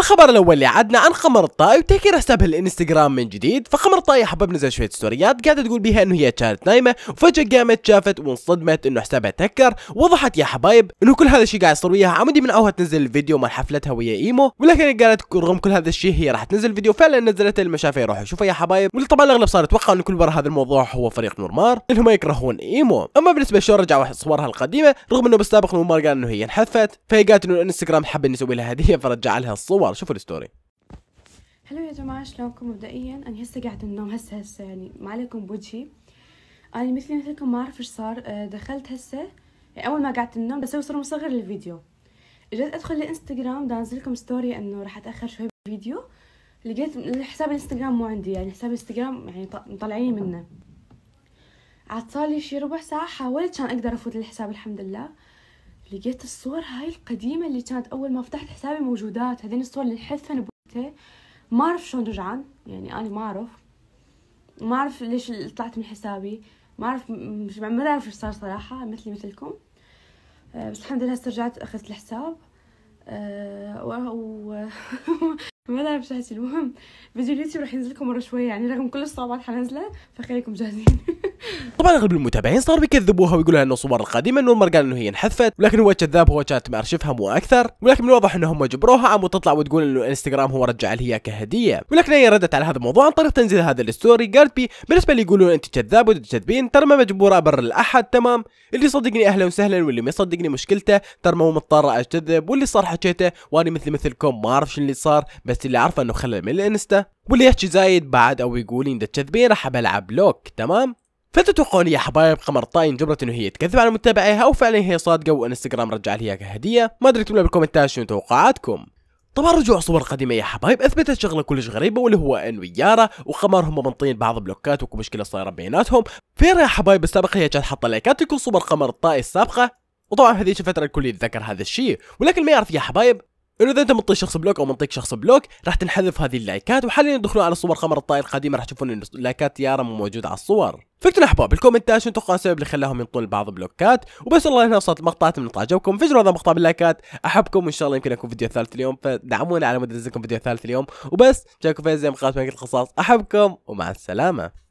الخبر الاول اللي عدنا عن خمر الطاي وتهكير حسابها الانستغرام من جديد فخمر الطاي حبب نزل شويه ستوريات قاعده تقول بها انه هي كانت نايمه وفجاه قامت شافت وانصدمت انه حسابها تهكر وضحت يا حبايب انه كل هذا الشيء قاعد يصير وياها عمودي من اوها تنزل الفيديو مال حفلتها ويا ايمو ولكن قالت رغم كل هذا الشيء هي راح تنزل فيديو فعلا نزلت المشافة شافه يروح يا حبايب واللي طبعا الاغلب صار يتوقع انه كل ورا هذا الموضوع هو فريق نورمار انهم يكرهون ايمو اما بالنسبه لشو رجعوا صورها القديمه رغم انه بالسابق نورمار قال انه هي انحفت فهي قالت انه الانستغرام حب يسوي لها هديه فرجع لها الصور الاخبار شوفوا الستوري هلو يا جماعه شلونكم مبدئيا انا هسه قاعده النوم هسه هسه يعني ما عليكم بوجهي انا مثلي مثلكم ما اعرف ايش صار آه، دخلت هسه يعني اول ما قعدت النوم بسوي صوره مصغر للفيديو جيت ادخل الانستغرام انزل لكم ستوري انه راح اتاخر شوي بالفيديو لقيت حساب الانستغرام مو عندي يعني حساب الانستغرام يعني مطلعيني منه عاد صار لي شي ربع ساعه حاولت كان اقدر افوت الحساب الحمد لله لقيت الصور هاي القديمة اللي كانت أول ما فتحت حسابي موجودات هذين الصور اللي حفن بوقتها ما أعرف شلون رجعن يعني أنا ما أعرف ما أعرف ليش طلعت من حسابي ما أعرف مش ما أعرف إيش صار صراحة مثلي مثلكم آه، بس الحمد لله استرجعت أخذت الحساب أه و ما أعرف شو المهم فيديو اليوتيوب راح ينزلكم مرة شوية يعني رغم كل الصعوبات حنزله فخليكم جاهزين طبعا اغلب المتابعين صاروا بيكذبوها ويقولوا انه الصور القديمه انه قال انه هي انحذفت ولكن هو كذاب هو كانت مارشفها مو اكثر ولكن من الواضح انهم جبروها عم تطلع وتقول انه الانستغرام هو رجع لها كهديه ولكن هي ردت على هذا الموضوع عن طريق تنزيل هذا الستوري قالت بي بالنسبه اللي يقولون انت كذاب وتكذبين ترى ما مجبوره ابرر الاحد تمام اللي يصدقني اهلا وسهلا واللي ما يصدقني مشكلته ترى ما مضطره اكذب واللي صار حكيته وانا مثل مثلكم ما اعرف شنو اللي صار بس اللي عارفه انه خلل من الانستا واللي يحكي زايد بعد او يقول انت تكذبين راح بلعب لوك تمام فتتوقعون يا حبايب قمر طاين جبرة انه هي تكذب على متابعيها او فعلا هي صادقه وانستغرام رجع لها كهديه ما ادري اكتبوا بالكومنتات شنو توقعاتكم طبعا رجوع صور قديمه يا حبايب اثبتت شغله كلش غريبه واللي هو ان ويارا وقمر هم منطين بعض بلوكات وكو مشكله صايره بيناتهم فيرا يا حبايب السابقه هي كانت حاطه لايكات لكل صور قمر الطائي السابقه وطبعا هذيك الفتره الكل يتذكر هذا الشيء ولكن ما يعرف يا حبايب انه اذا انت منطي شخص بلوك او منطيك شخص بلوك راح تنحذف هذه اللايكات وحاليا تدخلون على صور خمر الطائر القديمه راح تشوفون انه لايكات يارا مو موجوده على الصور فكتبوا احباب بالكومنتات شنو تتوقعون السبب اللي خلاهم ينطون لبعض بلوكات وبس والله هنا وصلت اتمنى من تعجبكم فجروا هذا المقطع باللايكات احبكم وان شاء الله يمكن اكون فيديو ثالث اليوم فدعمونا على مود انزلكم فيديو ثالث اليوم وبس جاكم فيزيم مقاطع القصص احبكم ومع السلامه